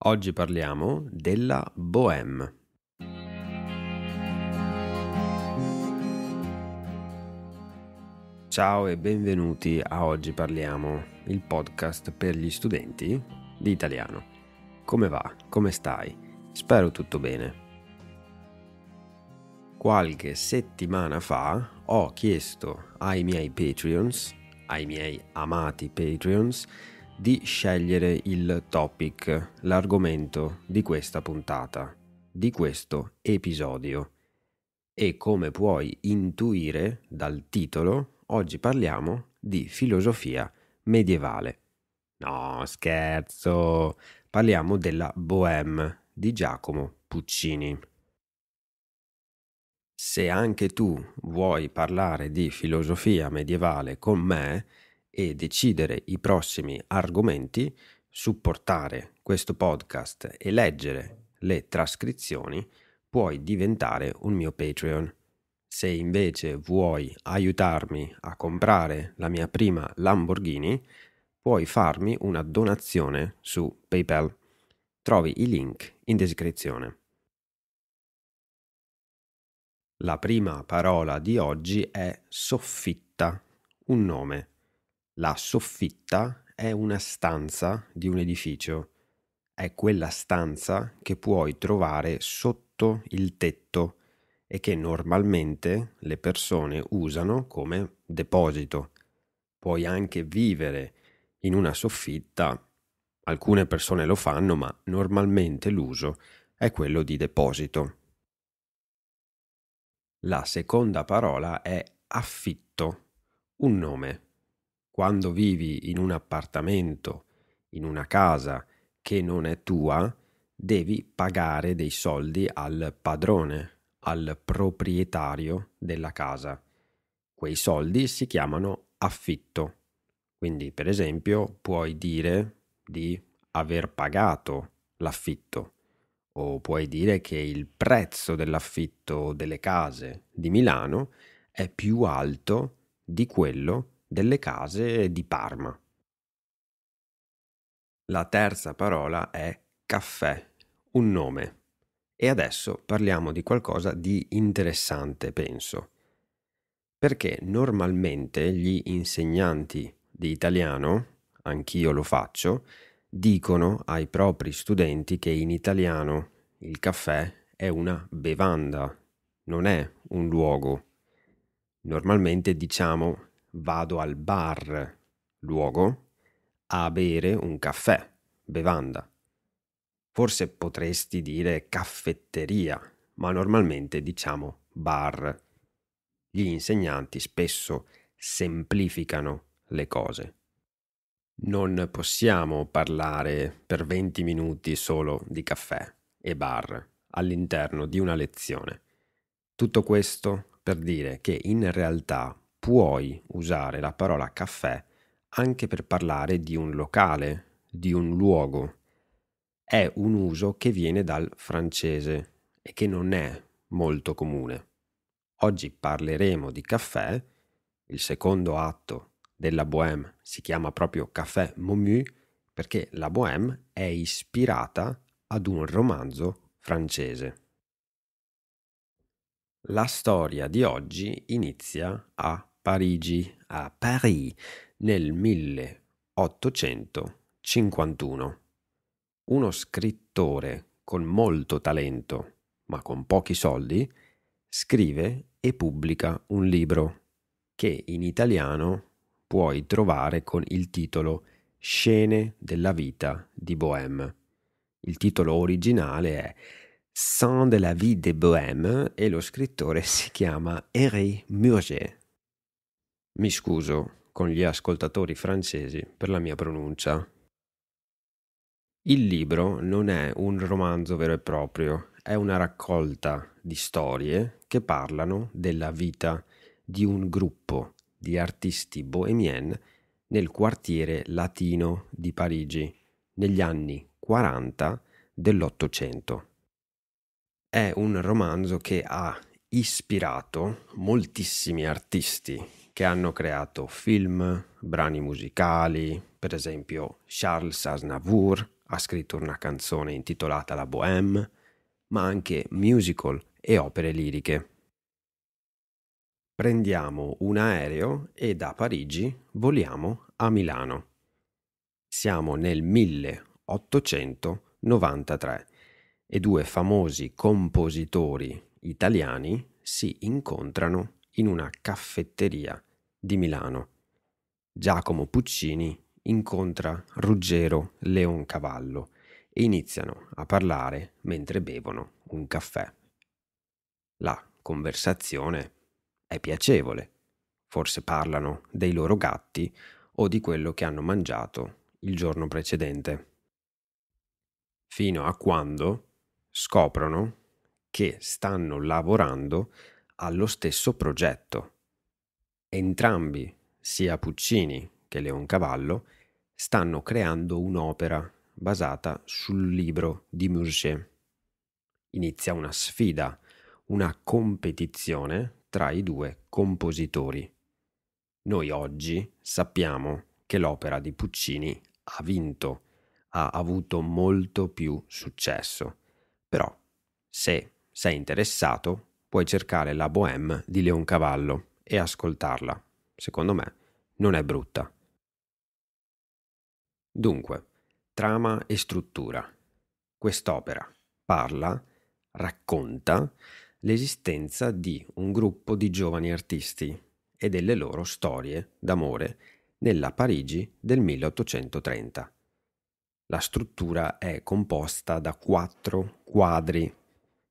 Oggi parliamo della Bohème. Ciao e benvenuti a Oggi parliamo, il podcast per gli studenti di italiano. Come va? Come stai? Spero tutto bene. Qualche settimana fa ho chiesto ai miei Patreons, ai miei amati Patreons, di scegliere il topic, l'argomento di questa puntata, di questo episodio. E come puoi intuire dal titolo, oggi parliamo di filosofia medievale. No, scherzo! Parliamo della Bohème di Giacomo Puccini. Se anche tu vuoi parlare di filosofia medievale con me, e decidere i prossimi argomenti, supportare questo podcast e leggere le trascrizioni, puoi diventare un mio Patreon. Se invece vuoi aiutarmi a comprare la mia prima Lamborghini, puoi farmi una donazione su PayPal. Trovi i link in descrizione. La prima parola di oggi è soffitta, un nome la soffitta è una stanza di un edificio. È quella stanza che puoi trovare sotto il tetto e che normalmente le persone usano come deposito. Puoi anche vivere in una soffitta, alcune persone lo fanno, ma normalmente l'uso è quello di deposito. La seconda parola è affitto, un nome quando vivi in un appartamento, in una casa che non è tua, devi pagare dei soldi al padrone, al proprietario della casa. Quei soldi si chiamano affitto. Quindi, per esempio, puoi dire di aver pagato l'affitto o puoi dire che il prezzo dell'affitto delle case di Milano è più alto di quello che delle case di Parma. La terza parola è caffè, un nome. E adesso parliamo di qualcosa di interessante, penso. Perché normalmente gli insegnanti di italiano, anch'io lo faccio, dicono ai propri studenti che in italiano il caffè è una bevanda, non è un luogo. Normalmente diciamo vado al bar, luogo, a bere un caffè, bevanda. Forse potresti dire caffetteria, ma normalmente diciamo bar. Gli insegnanti spesso semplificano le cose. Non possiamo parlare per 20 minuti solo di caffè e bar all'interno di una lezione. Tutto questo per dire che in realtà puoi usare la parola caffè anche per parlare di un locale, di un luogo. È un uso che viene dal francese e che non è molto comune. Oggi parleremo di caffè, il secondo atto della Bohème si chiama proprio Caffè Momu perché la Bohème è ispirata ad un romanzo francese. La storia di oggi inizia a Parigi, a Paris, nel 1851. Uno scrittore con molto talento, ma con pochi soldi, scrive e pubblica un libro che in italiano puoi trovare con il titolo Scene della vita di Bohème. Il titolo originale è Sans de la vie de Bohème e lo scrittore si chiama Henri Murger. Mi scuso con gli ascoltatori francesi per la mia pronuncia. Il libro non è un romanzo vero e proprio, è una raccolta di storie che parlano della vita di un gruppo di artisti bohemien nel quartiere latino di Parigi negli anni 40 dell'Ottocento. È un romanzo che ha ispirato moltissimi artisti che hanno creato film, brani musicali, per esempio Charles Aznavour ha scritto una canzone intitolata La Bohème, ma anche musical e opere liriche. Prendiamo un aereo e da Parigi voliamo a Milano. Siamo nel 1893 e due famosi compositori italiani si incontrano in una caffetteria di Milano. Giacomo Puccini incontra Ruggero Leoncavallo e iniziano a parlare mentre bevono un caffè. La conversazione è piacevole. Forse parlano dei loro gatti o di quello che hanno mangiato il giorno precedente. Fino a quando scoprono che stanno lavorando allo stesso progetto Entrambi, sia Puccini che Leoncavallo, stanno creando un'opera basata sul libro di Murger. Inizia una sfida, una competizione tra i due compositori. Noi oggi sappiamo che l'opera di Puccini ha vinto, ha avuto molto più successo. Però, se sei interessato, puoi cercare la Bohème di Leoncavallo e ascoltarla. Secondo me non è brutta. Dunque, trama e struttura. Quest'opera parla, racconta l'esistenza di un gruppo di giovani artisti e delle loro storie d'amore nella Parigi del 1830. La struttura è composta da quattro quadri,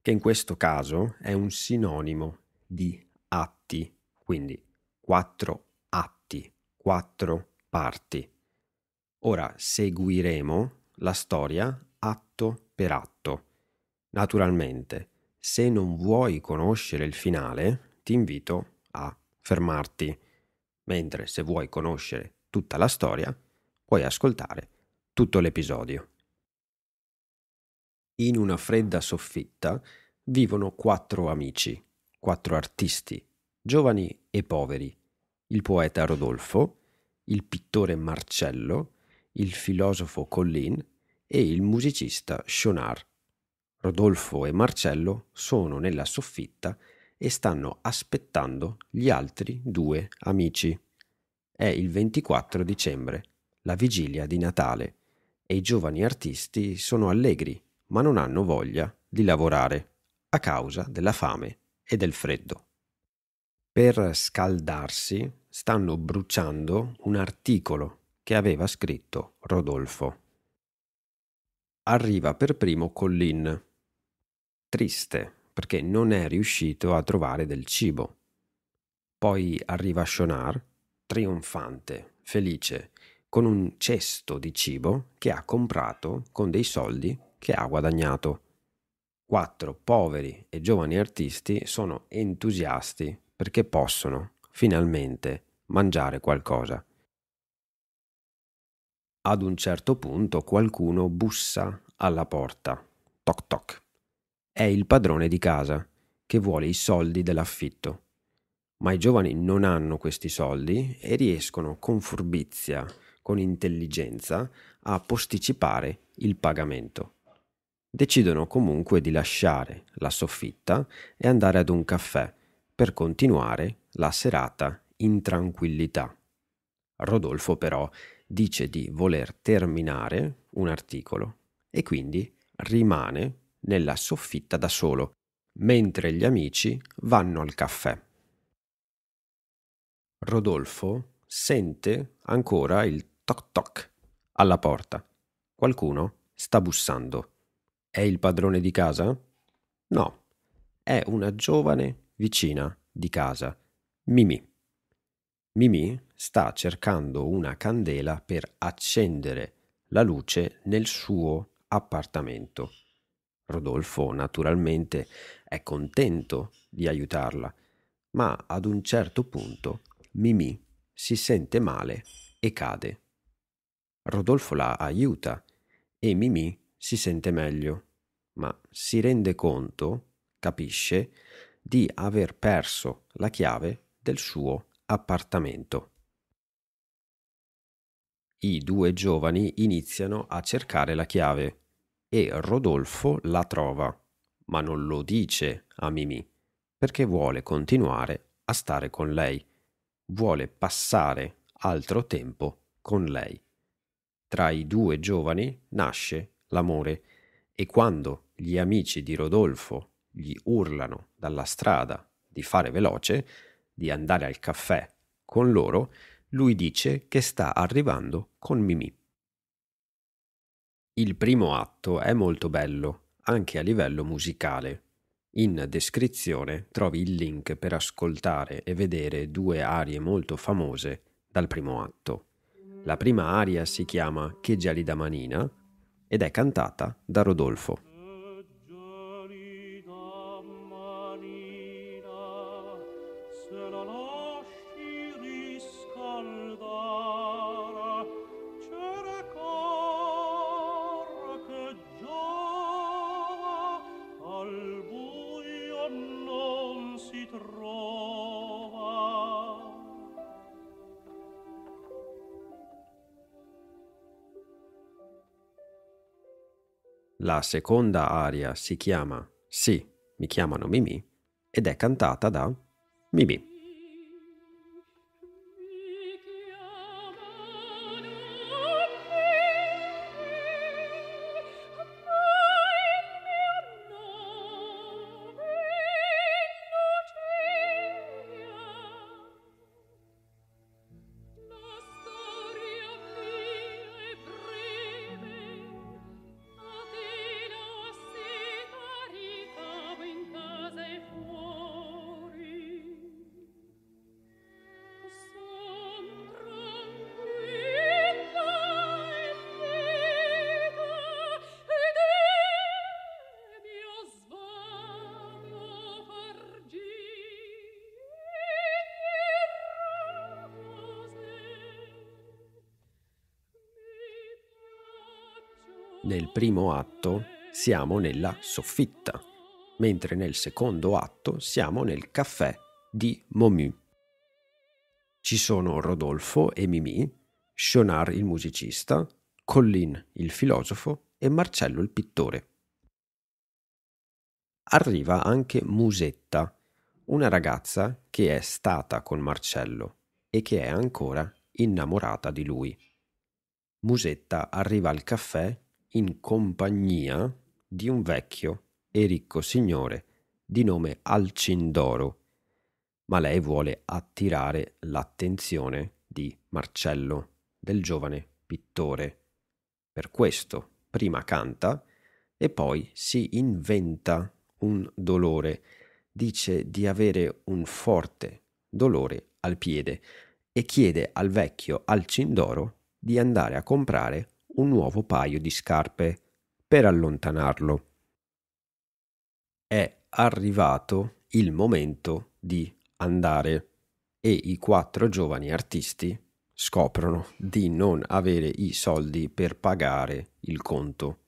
che in questo caso è un sinonimo di atti quindi quattro atti, quattro parti. Ora seguiremo la storia atto per atto. Naturalmente, se non vuoi conoscere il finale, ti invito a fermarti, mentre se vuoi conoscere tutta la storia, puoi ascoltare tutto l'episodio. In una fredda soffitta vivono quattro amici, quattro artisti, giovani e poveri, il poeta Rodolfo, il pittore Marcello, il filosofo Collin e il musicista Schonar. Rodolfo e Marcello sono nella soffitta e stanno aspettando gli altri due amici. È il 24 dicembre, la vigilia di Natale, e i giovani artisti sono allegri, ma non hanno voglia di lavorare a causa della fame e del freddo. Per scaldarsi stanno bruciando un articolo che aveva scritto Rodolfo. Arriva per primo Collin, triste perché non è riuscito a trovare del cibo. Poi arriva Shonar, trionfante, felice, con un cesto di cibo che ha comprato con dei soldi che ha guadagnato. Quattro poveri e giovani artisti sono entusiasti perché possono, finalmente, mangiare qualcosa. Ad un certo punto qualcuno bussa alla porta. Toc toc. È il padrone di casa, che vuole i soldi dell'affitto. Ma i giovani non hanno questi soldi e riescono con furbizia, con intelligenza, a posticipare il pagamento. Decidono comunque di lasciare la soffitta e andare ad un caffè per continuare la serata in tranquillità. Rodolfo però dice di voler terminare un articolo e quindi rimane nella soffitta da solo, mentre gli amici vanno al caffè. Rodolfo sente ancora il toc toc alla porta. Qualcuno sta bussando. È il padrone di casa? No, è una giovane vicina di casa, Mimì. Mimì sta cercando una candela per accendere la luce nel suo appartamento. Rodolfo naturalmente è contento di aiutarla, ma ad un certo punto Mimì si sente male e cade. Rodolfo la aiuta e Mimì si sente meglio, ma si rende conto, capisce, di aver perso la chiave del suo appartamento. I due giovani iniziano a cercare la chiave e Rodolfo la trova, ma non lo dice a Mimì perché vuole continuare a stare con lei, vuole passare altro tempo con lei. Tra i due giovani nasce l'amore e quando gli amici di Rodolfo gli urlano dalla strada di fare veloce, di andare al caffè con loro, lui dice che sta arrivando con Mimì. Il primo atto è molto bello, anche a livello musicale. In descrizione trovi il link per ascoltare e vedere due arie molto famose dal primo atto. La prima aria si chiama Che gelida manina ed è cantata da Rodolfo. La seconda aria si chiama Sì, mi chiamano Mimi ed è cantata da Mimi. Nel primo atto siamo nella soffitta, mentre nel secondo atto siamo nel caffè di Momu. Ci sono Rodolfo e Mimì, Shonar il musicista, Collin il filosofo e Marcello il pittore. Arriva anche Musetta, una ragazza che è stata con Marcello e che è ancora innamorata di lui. Musetta arriva al caffè in compagnia di un vecchio e ricco signore di nome Alcindoro, ma lei vuole attirare l'attenzione di Marcello, del giovane pittore. Per questo prima canta e poi si inventa un dolore. Dice di avere un forte dolore al piede e chiede al vecchio Alcindoro di andare a comprare un nuovo paio di scarpe per allontanarlo. È arrivato il momento di andare e i quattro giovani artisti scoprono di non avere i soldi per pagare il conto.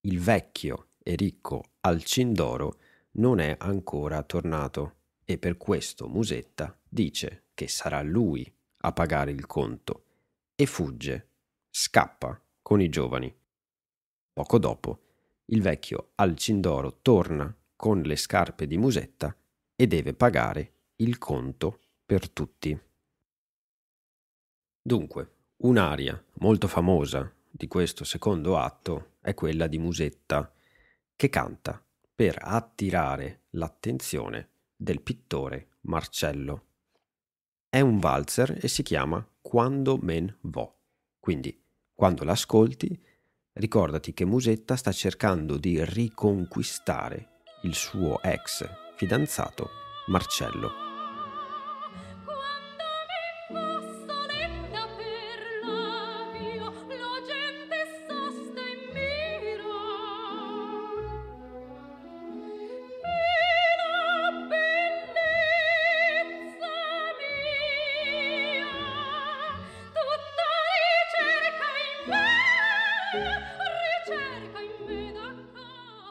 Il vecchio e ricco Alcindoro non è ancora tornato e per questo Musetta dice che sarà lui a pagare il conto e fugge scappa con i giovani. Poco dopo, il vecchio Alcindoro torna con le scarpe di Musetta e deve pagare il conto per tutti. Dunque, un'aria molto famosa di questo secondo atto è quella di Musetta, che canta per attirare l'attenzione del pittore Marcello. È un valzer e si chiama Quando men vo, quindi quando l'ascolti, ricordati che Musetta sta cercando di riconquistare il suo ex fidanzato Marcello.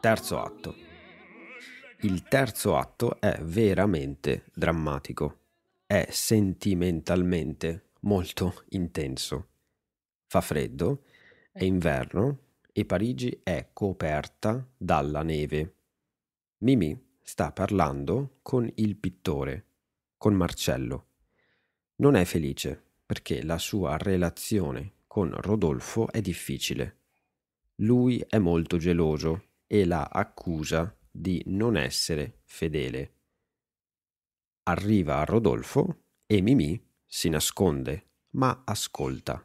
Terzo atto. Il terzo atto è veramente drammatico, è sentimentalmente molto intenso. Fa freddo, è eh. inverno e Parigi è coperta dalla neve. Mimi sta parlando con il pittore, con Marcello. Non è felice perché la sua relazione con Rodolfo è difficile. Lui è molto geloso e la accusa di non essere fedele. Arriva a Rodolfo e Mimì si nasconde, ma ascolta.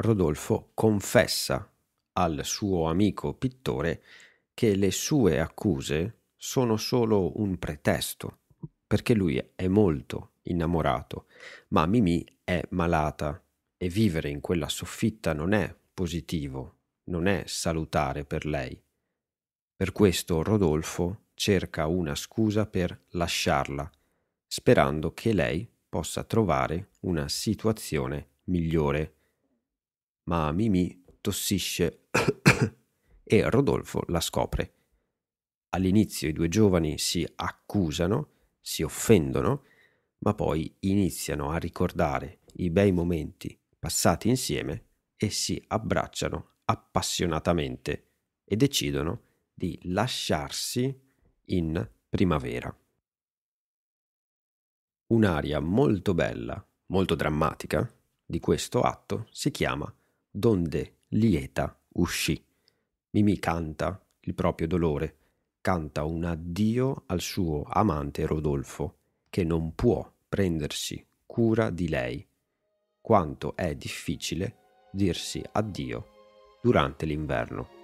Rodolfo confessa al suo amico pittore che le sue accuse sono solo un pretesto, perché lui è molto innamorato, ma Mimì è malata e vivere in quella soffitta non è positivo non è salutare per lei. Per questo Rodolfo cerca una scusa per lasciarla, sperando che lei possa trovare una situazione migliore. Ma Mimì tossisce e Rodolfo la scopre. All'inizio i due giovani si accusano, si offendono, ma poi iniziano a ricordare i bei momenti passati insieme e si abbracciano appassionatamente e decidono di lasciarsi in primavera. Un'aria molto bella, molto drammatica, di questo atto si chiama Donde lieta uscì. Mimi canta il proprio dolore, canta un addio al suo amante Rodolfo, che non può prendersi cura di lei, quanto è difficile dirsi addio durante l'inverno.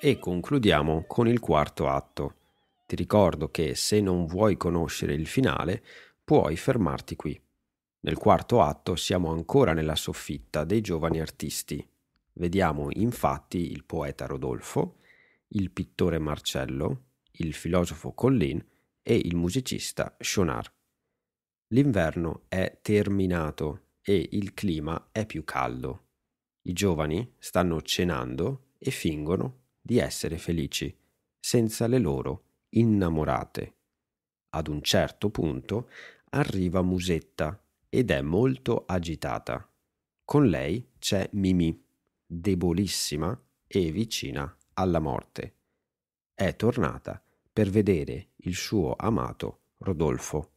e concludiamo con il quarto atto, ti ricordo che se non vuoi conoscere il finale, puoi fermarti qui. Nel quarto atto siamo ancora nella soffitta dei giovani artisti. Vediamo infatti il poeta Rodolfo, il pittore Marcello, il filosofo Collin e il musicista Schonar. L'inverno è terminato e il clima è più caldo. I giovani stanno cenando e fingono di essere felici, senza le loro innamorate. Ad un certo punto arriva Musetta ed è molto agitata. Con lei c'è Mimì, debolissima e vicina alla morte. È tornata per vedere il suo amato Rodolfo.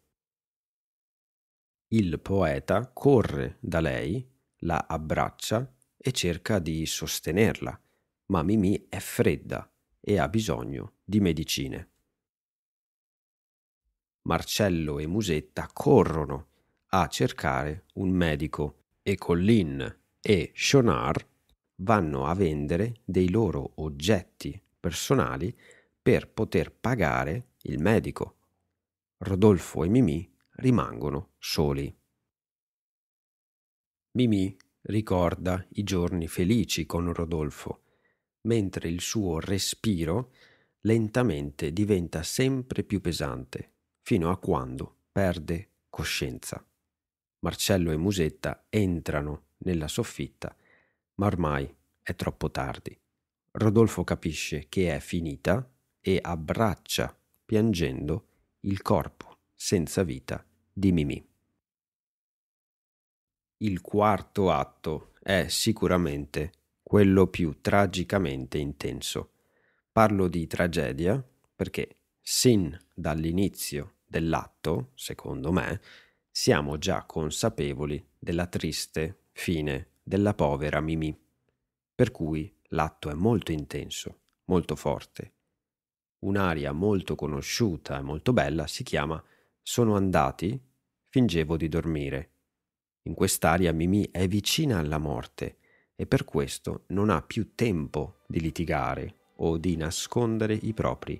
Il poeta corre da lei, la abbraccia e cerca di sostenerla, ma Mimì è fredda e ha bisogno di medicine. Marcello e Musetta corrono a cercare un medico e Collin e Shonar vanno a vendere dei loro oggetti personali per poter pagare il medico. Rodolfo e Mimì rimangono soli. Mimì ricorda i giorni felici con Rodolfo, mentre il suo respiro lentamente diventa sempre più pesante fino a quando perde coscienza. Marcello e Musetta entrano nella soffitta, ma ormai è troppo tardi. Rodolfo capisce che è finita e abbraccia, piangendo, il corpo senza vita di Mimì. Il quarto atto è sicuramente quello più tragicamente intenso. Parlo di tragedia perché sin dall'inizio dell'atto, secondo me, siamo già consapevoli della triste fine della povera Mimì, per cui l'atto è molto intenso, molto forte. Un'aria molto conosciuta e molto bella si chiama Sono andati, fingevo di dormire. In quest'aria Mimì è vicina alla morte e per questo non ha più tempo di litigare o di nascondere i propri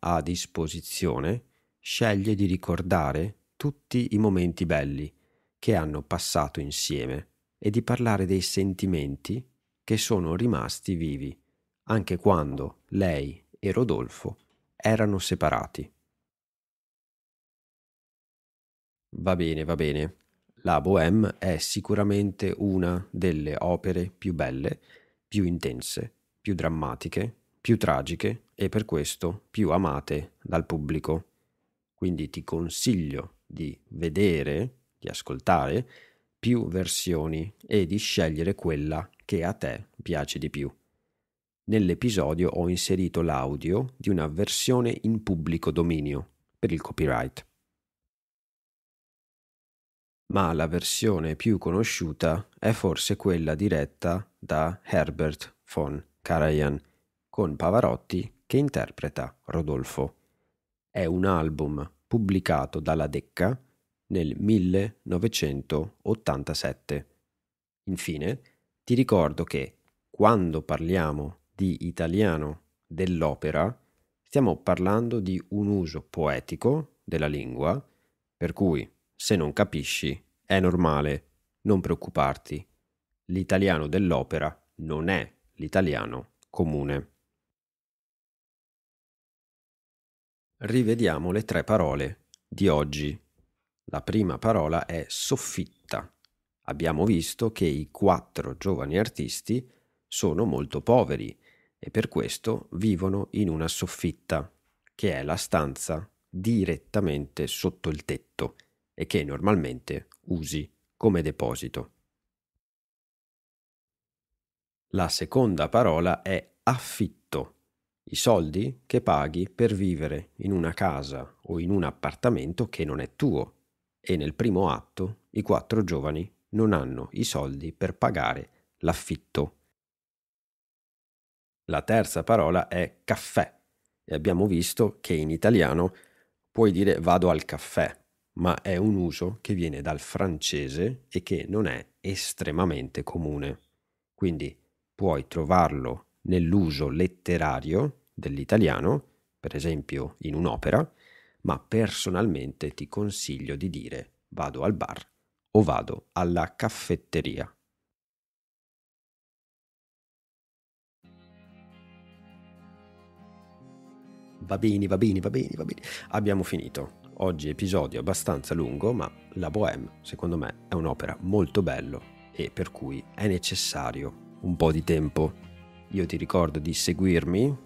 a disposizione, sceglie di ricordare tutti i momenti belli che hanno passato insieme e di parlare dei sentimenti che sono rimasti vivi, anche quando lei e Rodolfo erano separati. Va bene, va bene. La Bohème è sicuramente una delle opere più belle, più intense, più drammatiche, più tragiche e per questo più amate dal pubblico. Quindi ti consiglio di vedere, di ascoltare più versioni e di scegliere quella che a te piace di più. Nell'episodio ho inserito l'audio di una versione in pubblico dominio per il copyright. Ma la versione più conosciuta è forse quella diretta da Herbert von Karajan con Pavarotti che interpreta Rodolfo. È un album pubblicato dalla Decca nel 1987. Infine, ti ricordo che quando parliamo di italiano dell'opera, stiamo parlando di un uso poetico della lingua, per cui se non capisci è normale, non preoccuparti. L'italiano dell'opera non è l'italiano comune. rivediamo le tre parole di oggi. La prima parola è soffitta. Abbiamo visto che i quattro giovani artisti sono molto poveri e per questo vivono in una soffitta, che è la stanza direttamente sotto il tetto e che normalmente usi come deposito. La seconda parola è affitto i soldi che paghi per vivere in una casa o in un appartamento che non è tuo. E nel primo atto i quattro giovani non hanno i soldi per pagare l'affitto. La terza parola è caffè e abbiamo visto che in italiano puoi dire vado al caffè, ma è un uso che viene dal francese e che non è estremamente comune. Quindi puoi trovarlo nell'uso letterario dell'italiano, per esempio in un'opera, ma personalmente ti consiglio di dire vado al bar o vado alla caffetteria. Va bene, va bene, va bene, va bene. Abbiamo finito. Oggi episodio abbastanza lungo, ma La Bohème, secondo me, è un'opera molto bella e per cui è necessario un po' di tempo io ti ricordo di seguirmi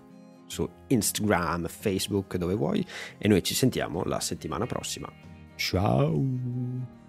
su Instagram, Facebook, dove vuoi e noi ci sentiamo la settimana prossima. Ciao!